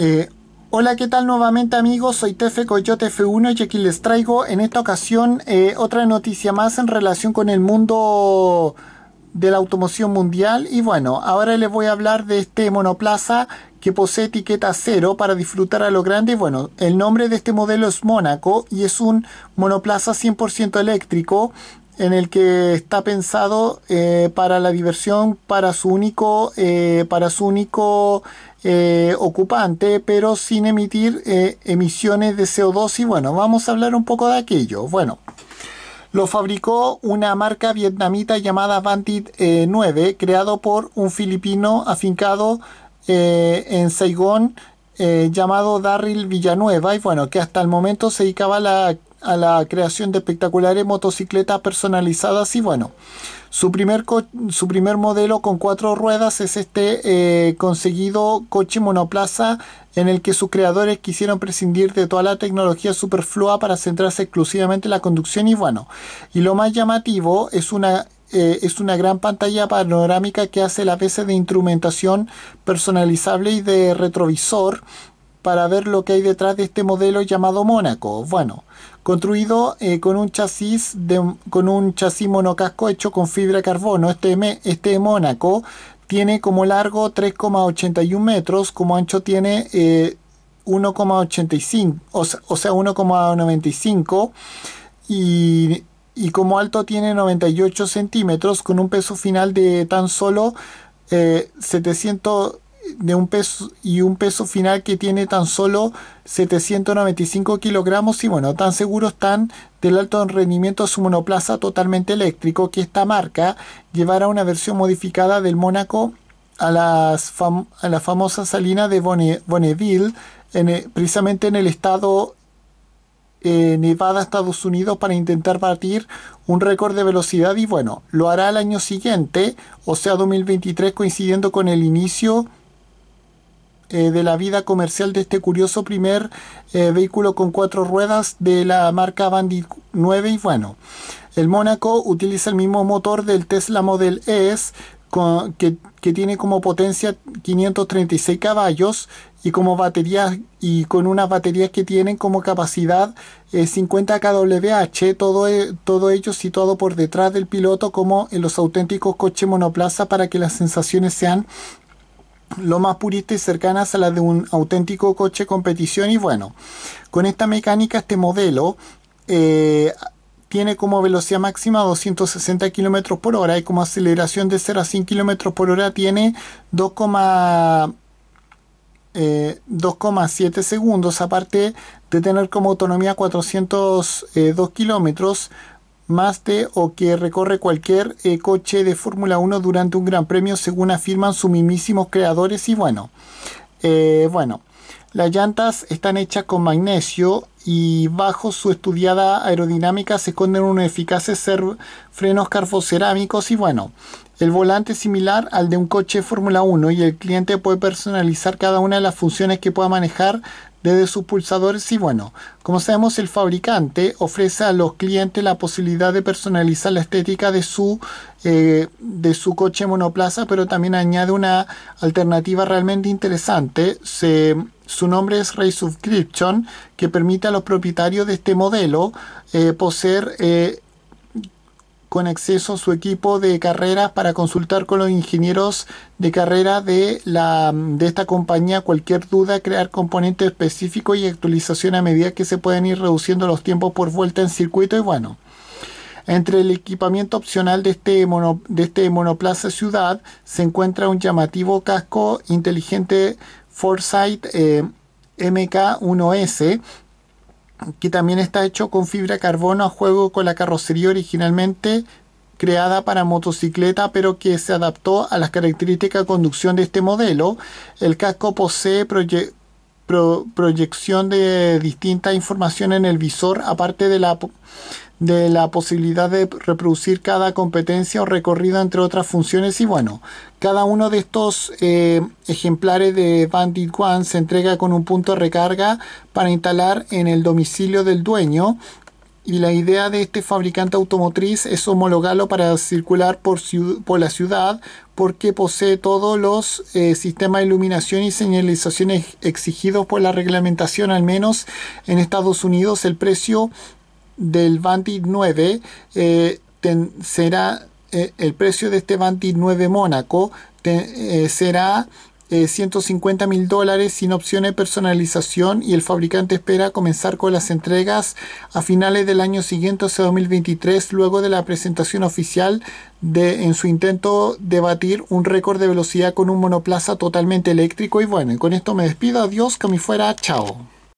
Eh, hola, ¿qué tal nuevamente amigos? Soy Tefe Coyote F1 y aquí les traigo en esta ocasión eh, otra noticia más en relación con el mundo de la automoción mundial. Y bueno, ahora les voy a hablar de este monoplaza que posee etiqueta cero para disfrutar a lo grande. Y bueno, el nombre de este modelo es Mónaco y es un monoplaza 100% eléctrico en el que está pensado eh, para la diversión, para su único, para su único eh, ocupante, pero sin emitir eh, emisiones de CO2. Y bueno, vamos a hablar un poco de aquello. Bueno, lo fabricó una marca vietnamita llamada Bandit 9, eh, creado por un filipino afincado en Saigón. llamado Darryl Villanueva y bueno que hasta el momento se dedicaba a la a la creación de espectaculares motocicletas personalizadas y bueno, su primer, su primer modelo con cuatro ruedas es este eh, conseguido coche monoplaza en el que sus creadores quisieron prescindir de toda la tecnología superflua para centrarse exclusivamente en la conducción y bueno, y lo más llamativo es una eh, es una gran pantalla panorámica que hace la veces de instrumentación personalizable y de retrovisor para ver lo que hay detrás de este modelo llamado Mónaco. Bueno, construido eh, con un chasis con un chasis monocasco hecho con fibra de carbono. Este, m este Mónaco tiene como largo 3,81 metros, como ancho tiene 1,85, eh, o sea, 1,95 y, como alto tiene 98 centímetros con un peso final de tan solo eh, 700 de un peso y un peso final que tiene tan solo 795 kilogramos y bueno, tan seguros están del alto rendimiento de su monoplaza totalmente eléctrico que esta marca llevará una versión modificada del Mónaco a, las a la famosa salina de Bonneville e, precisamente en el estado eh, Nevada, Estados Unidos, para intentar batir un récord de velocidad y bueno, lo hará el año siguiente, o sea 2023, coincidiendo con el inicio eh, de la vida comercial de este curioso primer eh, vehículo con cuatro ruedas de la marca Bandit 9 y bueno. El Mónaco utiliza el mismo motor del Tesla Model S que, tiene como potencia 536 caballos y como baterías y con unas baterías que tienen como capacidad 50 eh, kWh, todo, e, todo ello situado por detrás del piloto como en los auténticos coches monoplaza para que las sensaciones sean lo más purista y cercanas a la de un auténtico coche competición y bueno, con esta mecánica este modelo eh, tiene como velocidad máxima 260 km por hora y como aceleración de 0 a 100 km por hora tiene 2, 2,7 eh, segundos, aparte de tener como autonomía 402 eh, km... ...más de o que recorre cualquier eh, coche de Fórmula 1 durante un gran premio, según afirman sus mismísimos creadores. Y bueno, eh, bueno, las llantas están hechas con magnesio y bajo su estudiada aerodinámica se esconden unos eficaces frenos cerámicos y bueno, el volante es similar al de un coche Fórmula 1 y el cliente puede personalizar cada una de las funciones que pueda manejar desde sus pulsadores y bueno, como sabemos el fabricante ofrece a los clientes la posibilidad de personalizar la estética de su, eh, de su coche monoplaza, pero también añade una alternativa realmente interesante. Se, su nombre es Ray Subscription, que permite a los propietarios de este modelo eh, poseer... Eh, con acceso a su equipo de carreras para consultar con los ingenieros de carrera de, la, de esta compañía cualquier duda, crear componentes específicos y actualización a medida que se pueden ir reduciendo los tiempos por vuelta en circuito y bueno. Entre el equipamiento opcional de este, mono, de este monoplaza ciudad se encuentra un llamativo casco inteligente Foresight eh, MK1S que también está hecho con fibra de carbono a juego con la carrocería originalmente creada para motocicleta pero que se adaptó a las características de conducción de este modelo. El casco posee proyectos proyección de distinta información en el visor, aparte de la, de la posibilidad de reproducir cada competencia o recorrido, entre otras funciones. Y bueno, cada uno de estos eh, ejemplares de Bandit One se entrega con un punto de recarga para instalar en el domicilio del dueño y la idea de este fabricante automotriz es homologarlo para circular por, la ciudad porque posee todos los eh, sistemas de iluminación y señalizaciones exigidos por la reglamentación, al menos en Estados Unidos el precio del Bandit eh, 9 será eh, el precio de este Vantage 9 Mónaco será 150 eh, mil dólares sin opción de personalización y el fabricante espera comenzar con las entregas a finales del año siguiente, o sea 2023, luego de la presentación oficial de, en su intento de batir un récord de velocidad con un monoplaza totalmente eléctrico. Y bueno, con esto me despido, adiós, que me fuera, chao.